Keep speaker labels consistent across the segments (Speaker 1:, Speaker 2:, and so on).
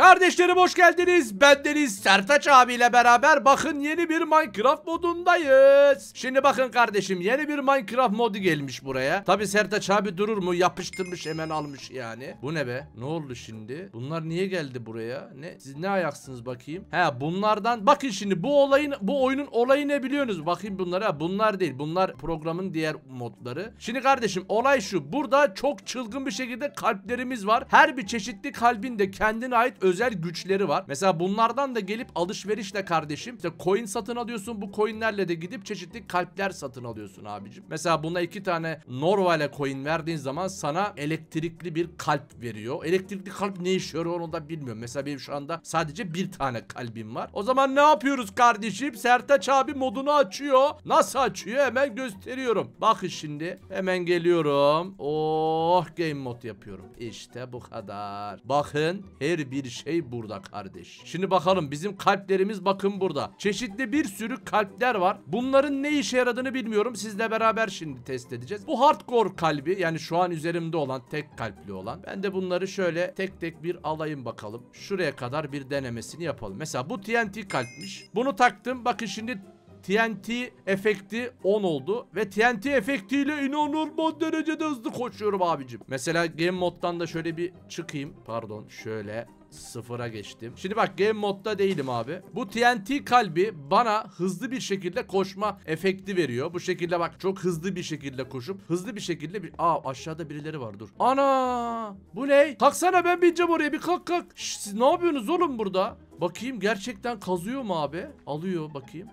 Speaker 1: Kardeşlerim hoş geldiniz. Ben Deniz Sertaç abiyle beraber bakın yeni bir Minecraft modundayız. Şimdi bakın kardeşim yeni bir Minecraft modu gelmiş buraya. Tabi Sertaç abi durur mu? Yapıştırmış hemen almış yani. Bu ne be? Ne oldu şimdi? Bunlar niye geldi buraya? Ne? Siz ne ayaksınız bakayım? He bunlardan bakın şimdi bu olayın bu oyunun olayı ne biliyorsunuz? Bakayım bunlara. Bunlar değil. Bunlar programın diğer modları. Şimdi kardeşim olay şu. Burada çok çılgın bir şekilde kalplerimiz var. Her bir çeşitli kalbin de kendine ait özel güçleri var. Mesela bunlardan da gelip alışverişle kardeşim işte coin satın alıyorsun. Bu coinlerle de gidip çeşitli kalpler satın alıyorsun abicim. Mesela buna iki tane Norvale coin verdiğin zaman sana elektrikli bir kalp veriyor. Elektrikli kalp ne işe yarıyor onu da bilmiyorum. Mesela benim şu anda sadece bir tane kalbim var. O zaman ne yapıyoruz kardeşim? Sertaç abi modunu açıyor. Nasıl açıyor? Hemen gösteriyorum. Bakın şimdi. Hemen geliyorum. Oh game mod yapıyorum. İşte bu kadar. Bakın her bir şey burada kardeş. Şimdi bakalım bizim kalplerimiz bakın burada. Çeşitli bir sürü kalpler var. Bunların ne işe yaradığını bilmiyorum. Sizle beraber şimdi test edeceğiz. Bu hardcore kalbi yani şu an üzerimde olan tek kalpli olan. Ben de bunları şöyle tek tek bir alayım bakalım. Şuraya kadar bir denemesini yapalım. Mesela bu TNT kalpmiş. Bunu taktım. Bakın şimdi TNT efekti 10 oldu ve TNT efektiyle inanılmaz derecede hızlı koşuyorum abicim. Mesela game moddan da şöyle bir çıkayım. Pardon şöyle sıfıra geçtim. Şimdi bak game modda değilim abi. Bu TNT kalbi bana hızlı bir şekilde koşma efekti veriyor. Bu şekilde bak çok hızlı bir şekilde koşup hızlı bir şekilde bir... Aa aşağıda birileri var dur. Ana! Bu ne? Kalksana ben bineceğim oraya bir kalk kalk. Şş, siz ne yapıyorsunuz oğlum burada? Bakayım gerçekten kazıyor mu abi? Alıyor bakayım.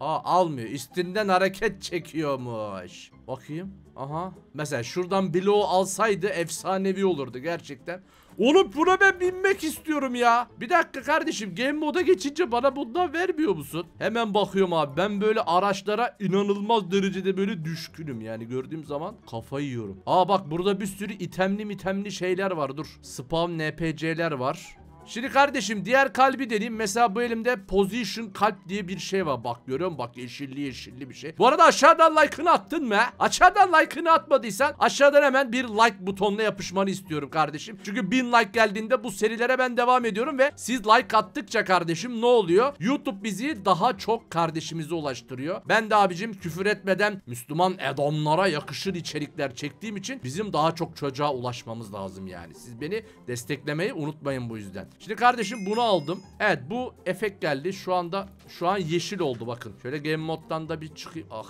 Speaker 1: Aa almıyor. Üstünden hareket çekiyormuş. Bakayım. Aha. Mesela şuradan bloğu alsaydı efsanevi olurdu gerçekten. Oğlum buna ben binmek istiyorum ya. Bir dakika kardeşim game moda geçince bana bundan vermiyor musun? Hemen bakıyorum abi. Ben böyle araçlara inanılmaz derecede böyle düşkünüm. Yani gördüğüm zaman kafayı yiyorum. Aa bak burada bir sürü itemli itemli şeyler var. Dur. Spam NPC'ler var. Şimdi kardeşim diğer kalbi deneyim. Mesela bu elimde position kalp diye bir şey var. Bak görüyorum bak yeşilli yeşilli bir şey. Bu arada aşağıdan like'ını attın mı? Aşağıdan like'ını atmadıysan aşağıdan hemen bir like butonuna yapışmanı istiyorum kardeşim. Çünkü 1000 like geldiğinde bu serilere ben devam ediyorum ve siz like attıkça kardeşim ne oluyor? YouTube bizi daha çok kardeşimize ulaştırıyor. Ben de abicim küfür etmeden Müslüman adamlara yakışır içerikler çektiğim için bizim daha çok çocuğa ulaşmamız lazım yani. Siz beni desteklemeyi unutmayın bu yüzden. Şimdi kardeşim bunu aldım. Evet bu efekt geldi. Şu anda şu an yeşil oldu bakın. Şöyle game moddan da bir çıkayım. Ah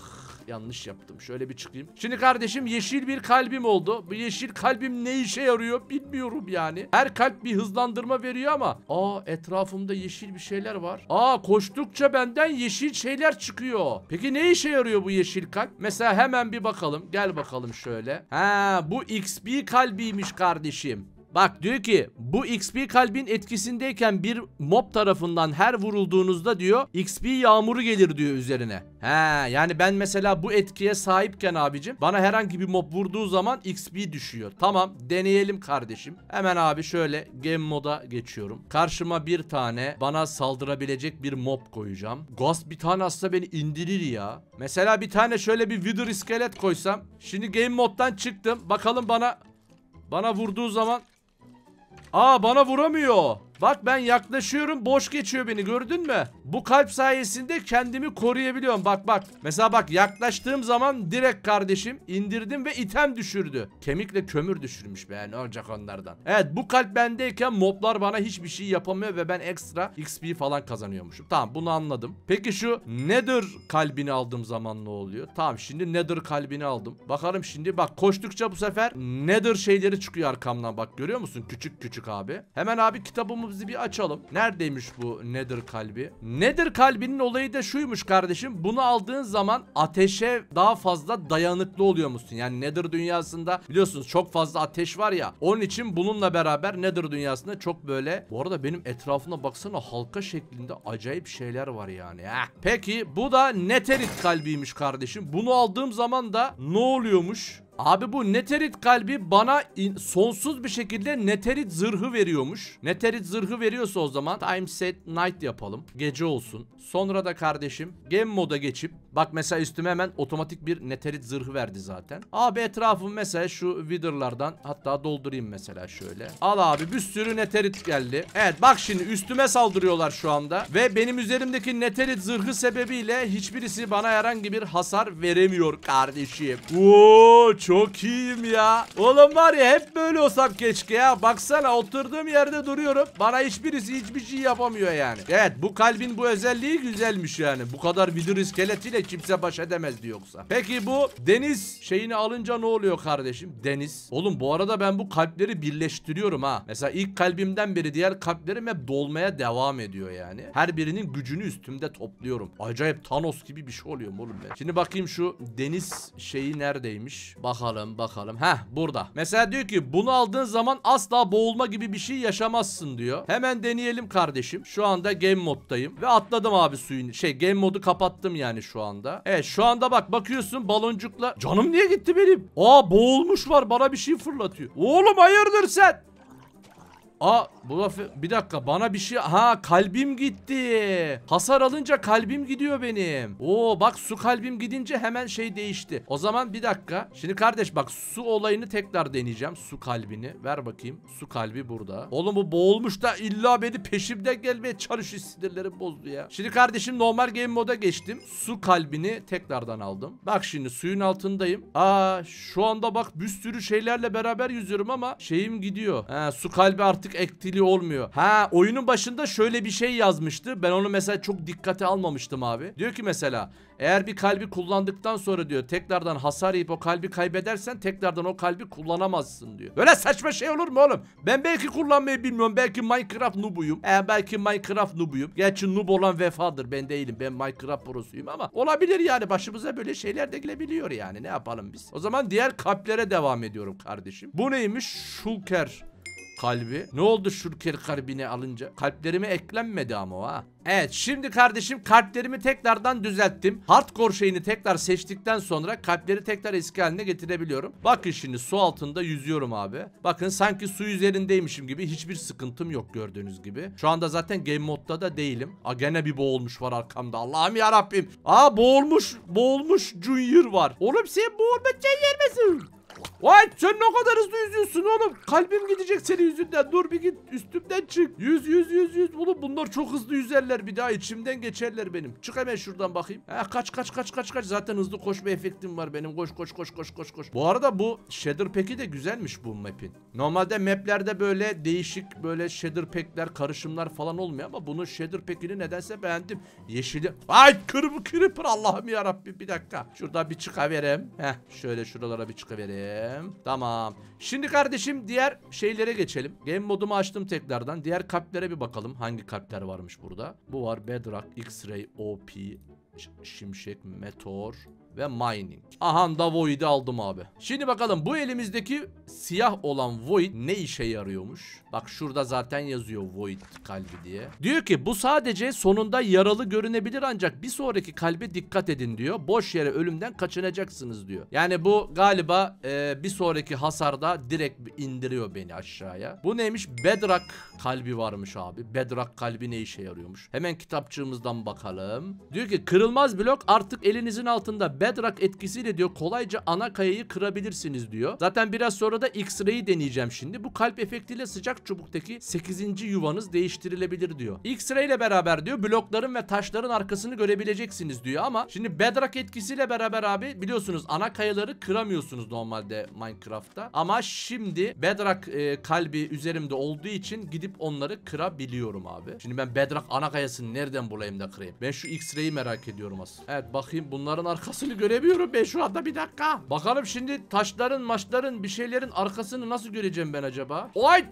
Speaker 1: yanlış yaptım. Şöyle bir çıkayım. Şimdi kardeşim yeşil bir kalbim oldu. Bu yeşil kalbim ne işe yarıyor bilmiyorum yani. Her kalp bir hızlandırma veriyor ama. Aa etrafımda yeşil bir şeyler var. Aa koştukça benden yeşil şeyler çıkıyor. Peki ne işe yarıyor bu yeşil kalp? Mesela hemen bir bakalım. Gel bakalım şöyle. Ha bu XP kalbiymiş kardeşim. Bak diyor ki bu XP kalbin etkisindeyken bir mob tarafından her vurulduğunuzda diyor XP yağmuru gelir diyor üzerine. He yani ben mesela bu etkiye sahipken abicim bana herhangi bir mob vurduğu zaman XP düşüyor. Tamam deneyelim kardeşim. Hemen abi şöyle game moda geçiyorum. Karşıma bir tane bana saldırabilecek bir mob koyacağım. Ghost bir tane asla beni indirir ya. Mesela bir tane şöyle bir wither iskelet koysam. Şimdi game moddan çıktım. Bakalım bana bana vurduğu zaman Aa bana vuramıyor. Bak ben yaklaşıyorum boş geçiyor beni gördün mü? Bu kalp sayesinde kendimi koruyabiliyorum bak bak. Mesela bak yaklaştığım zaman direkt kardeşim indirdim ve item düşürdü. Kemikle kömür düşürmüş be ne olacak onlardan. Evet bu kalp bendeyken moblar bana hiçbir şey yapamıyor ve ben ekstra XP falan kazanıyormuşum. Tamam bunu anladım. Peki şu Nether kalbini aldığım zaman ne oluyor? Tamam şimdi Nether kalbini aldım. Bakarım şimdi bak koştukça bu sefer Nether şeyleri çıkıyor arkamdan bak görüyor musun? Küçük küçük abi. Hemen abi kitabımı hesabımızı bir açalım. Neredeymiş bu Nether kalbi? Nether kalbinin olayı da şuymuş kardeşim. Bunu aldığın zaman ateşe daha fazla dayanıklı oluyor musun? Yani Nether dünyasında biliyorsunuz çok fazla ateş var ya. Onun için bununla beraber Nether dünyasında çok böyle. Bu arada benim etrafına baksana halka şeklinde acayip şeyler var yani. Heh. Peki bu da Neterit kalbiymiş kardeşim. Bunu aldığım zaman da ne oluyormuş? Abi bu neterit kalbi bana sonsuz bir şekilde neterit zırhı veriyormuş. Neterit zırhı veriyorsa o zaman time set night yapalım. Gece olsun. Sonra da kardeşim game moda geçip Bak mesela üstüme hemen otomatik bir neterit zırhı verdi zaten. Abi etrafım mesela şu witherlardan hatta doldurayım mesela şöyle. Al abi bir sürü neterit geldi. Evet bak şimdi üstüme saldırıyorlar şu anda. Ve benim üzerimdeki neterit zırhı sebebiyle hiçbirisi bana herhangi bir hasar veremiyor kardeşim. Oo çok iyiyim ya. Oğlum var ya hep böyle olsam keşke ya. Baksana oturduğum yerde duruyorum. Bana hiçbirisi hiçbir şey yapamıyor yani. Evet bu kalbin bu özelliği güzelmiş yani. Bu kadar wither iskeletiyle hiç kimse baş edemezdi yoksa. Peki bu deniz şeyini alınca ne oluyor kardeşim? Deniz. Oğlum bu arada ben bu kalpleri birleştiriyorum ha. Mesela ilk kalbimden beri diğer kalplerim hep dolmaya devam ediyor yani. Her birinin gücünü üstümde topluyorum. Acayip Thanos gibi bir şey oluyor oğlum ben. Şimdi bakayım şu deniz şeyi neredeymiş? Bakalım bakalım. Heh burada. Mesela diyor ki bunu aldığın zaman asla boğulma gibi bir şey yaşamazsın diyor. Hemen deneyelim kardeşim. Şu anda game moddayım ve atladım abi suyun. Şey game modu kapattım yani şu an anda. Evet şu anda bak bakıyorsun baloncukla. Canım niye gitti benim? Aa boğulmuş var bana bir şey fırlatıyor. Oğlum hayırdır sen? Aa bu laf bir dakika bana bir şey ha kalbim gitti. Hasar alınca kalbim gidiyor benim. Oo bak su kalbim gidince hemen şey değişti. O zaman bir dakika. Şimdi kardeş bak su olayını tekrar deneyeceğim. Su kalbini ver bakayım. Su kalbi burada. Oğlum bu boğulmuş da illa beni peşimden gelmeye çalışıyor sinirlerim bozdu ya. Şimdi kardeşim normal game moda geçtim. Su kalbini tekrardan aldım. Bak şimdi suyun altındayım. Aa şu anda bak bir sürü şeylerle beraber yüzüyorum ama şeyim gidiyor. Ha, su kalbi artık artık etkili olmuyor. Ha oyunun başında şöyle bir şey yazmıştı. Ben onu mesela çok dikkate almamıştım abi. Diyor ki mesela eğer bir kalbi kullandıktan sonra diyor tekrardan hasar yiyip o kalbi kaybedersen tekrardan o kalbi kullanamazsın diyor. Böyle saçma şey olur mu oğlum? Ben belki kullanmayı bilmiyorum. Belki Minecraft noobuyum. E, belki Minecraft noobuyum. Gerçi noob olan vefadır. Ben değilim. Ben Minecraft prosuyum ama olabilir yani. Başımıza böyle şeyler de gelebiliyor yani. Ne yapalım biz? O zaman diğer kalplere devam ediyorum kardeşim. Bu neymiş? Shulker kalbi. Ne oldu şurker kalbine alınca? Kalplerime eklenmedi ama ha. Evet şimdi kardeşim kalplerimi tekrardan düzelttim. Hardcore şeyini tekrar seçtikten sonra kalpleri tekrar eski haline getirebiliyorum. Bakın şimdi su altında yüzüyorum abi. Bakın sanki su üzerindeymişim gibi hiçbir sıkıntım yok gördüğünüz gibi. Şu anda zaten game modda da değilim. Aa gene bir boğulmuş var arkamda. Allah'ım ya Rabbim. Aa boğulmuş boğulmuş Junior var. Oğlum sen boğulmak yermesin. Vay sen ne kadar hızlı yüzüyorsun oğlum. Kalbim gidecek senin yüzünden. Dur bir git üstümden çık. Yüz yüz yüz yüz. Oğlum bunlar çok hızlı yüzerler bir daha içimden geçerler benim. Çık hemen şuradan bakayım. Ha, kaç kaç kaç kaç kaç. Zaten hızlı koşma efektim var benim. Koş koş koş koş koş koş. Bu arada bu shader pack'i de güzelmiş bu map'in. Normalde maplerde böyle değişik böyle shader pack'ler karışımlar falan olmuyor ama bunun shader pack'ini nedense beğendim. Yeşili. Ay kırmızı creeper Allah'ım ya bir dakika. Şurada bir çıkaverem. Heh şöyle şuralara bir çıkaverem. Geçelim. Tamam. Şimdi kardeşim diğer şeylere geçelim. Game modumu açtım tekrardan. Diğer kalplere bir bakalım. Hangi kalpler varmış burada? Bu var Bedrock, X-Ray, OP, Şimşek, Meteor, ve mining. Ahan da void'i aldım abi. Şimdi bakalım bu elimizdeki siyah olan void ne işe yarıyormuş? Bak şurada zaten yazıyor void kalbi diye. Diyor ki bu sadece sonunda yaralı görünebilir ancak bir sonraki kalbe dikkat edin diyor. Boş yere ölümden kaçınacaksınız diyor. Yani bu galiba e, bir sonraki hasarda direkt indiriyor beni aşağıya. Bu neymiş? Bedrock kalbi varmış abi. Bedrock kalbi ne işe yarıyormuş? Hemen kitapçığımızdan bakalım. Diyor ki kırılmaz blok artık elinizin altında bedrock etkisiyle diyor kolayca ana kayayı kırabilirsiniz diyor. Zaten biraz sonra da X-ray'i deneyeceğim şimdi. Bu kalp efektiyle sıcak çubuktaki 8. yuvanız değiştirilebilir diyor. X-ray ile beraber diyor blokların ve taşların arkasını görebileceksiniz diyor ama şimdi bedrock etkisiyle beraber abi biliyorsunuz ana kayaları kıramıyorsunuz normalde Minecraft'ta. Ama şimdi bedrock e, kalbi üzerimde olduğu için gidip onları kırabiliyorum abi. Şimdi ben bedrock ana kayasını nereden bulayım da kırayım? Ben şu X-ray'i merak ediyorum asıl Evet bakayım bunların arkasını şimdi göremiyorum ben şu anda bir dakika. Bakalım şimdi taşların maçların bir şeylerin arkasını nasıl göreceğim ben acaba? Oy!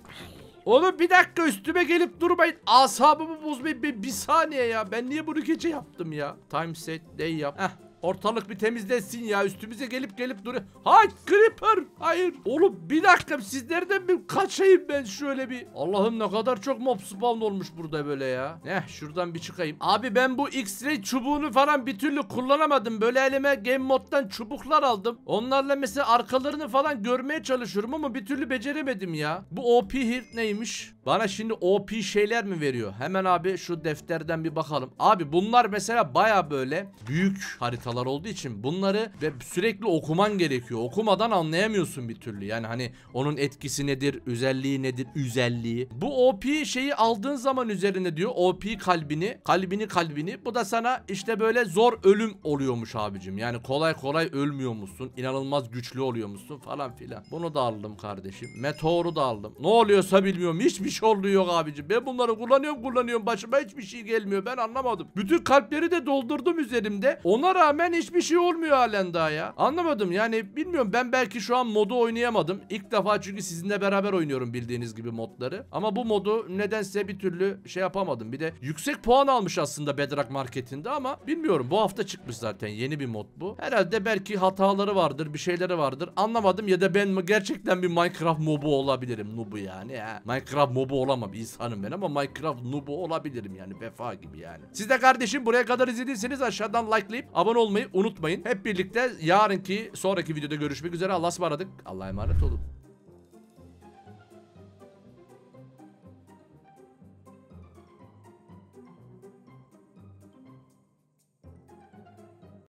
Speaker 1: Oğlum bir dakika üstüme gelip durmayın. Asabımı bozmayın. Bir, bir saniye ya. Ben niye bunu gece yaptım ya? Time set day yap. Heh Ortalık bir temizlensin ya. Üstümüze gelip gelip duruyor. Hayır Creeper. Hayır. Oğlum bir dakika siz nereden bir kaçayım ben şöyle bir. Allah'ım ne kadar çok mob spawn olmuş burada böyle ya. Heh şuradan bir çıkayım. Abi ben bu X-ray çubuğunu falan bir türlü kullanamadım. Böyle elime game moddan çubuklar aldım. Onlarla mesela arkalarını falan görmeye çalışıyorum ama bir türlü beceremedim ya. Bu OP hit neymiş? Bana şimdi OP şeyler mi veriyor? Hemen abi şu defterden bir bakalım. Abi bunlar mesela baya böyle büyük harita markalar olduğu için bunları ve sürekli okuman gerekiyor. Okumadan anlayamıyorsun bir türlü. Yani hani onun etkisi nedir, özelliği nedir, özelliği. Bu OP şeyi aldığın zaman üzerine diyor OP kalbini, kalbini kalbini. Bu da sana işte böyle zor ölüm oluyormuş abicim. Yani kolay kolay ölmüyor musun? İnanılmaz güçlü oluyor musun falan filan. Bunu da aldım kardeşim. Meteoru da aldım. Ne oluyorsa bilmiyorum. Hiçbir şey oluyor yok abicim. Ben bunları kullanıyorum kullanıyorum. Başıma hiçbir şey gelmiyor. Ben anlamadım. Bütün kalpleri de doldurdum üzerimde. Ona rağmen hemen hiçbir şey olmuyor halen daha ya. Anlamadım yani bilmiyorum ben belki şu an modu oynayamadım. İlk defa çünkü sizinle beraber oynuyorum bildiğiniz gibi modları. Ama bu modu nedense bir türlü şey yapamadım. Bir de yüksek puan almış aslında Bedrock marketinde ama bilmiyorum bu hafta çıkmış zaten yeni bir mod bu. Herhalde belki hataları vardır bir şeyleri vardır anlamadım ya da ben gerçekten bir Minecraft mobu olabilirim. Nubu yani ya. Minecraft mobu olamam insanım ben ama Minecraft nubu olabilirim yani vefa gibi yani. Siz de kardeşim buraya kadar izlediyseniz aşağıdan likelayıp abone olun olmayı unutmayın. Hep birlikte yarınki sonraki videoda görüşmek üzere. Allah'a ısmarladık. Allah'a emanet olun.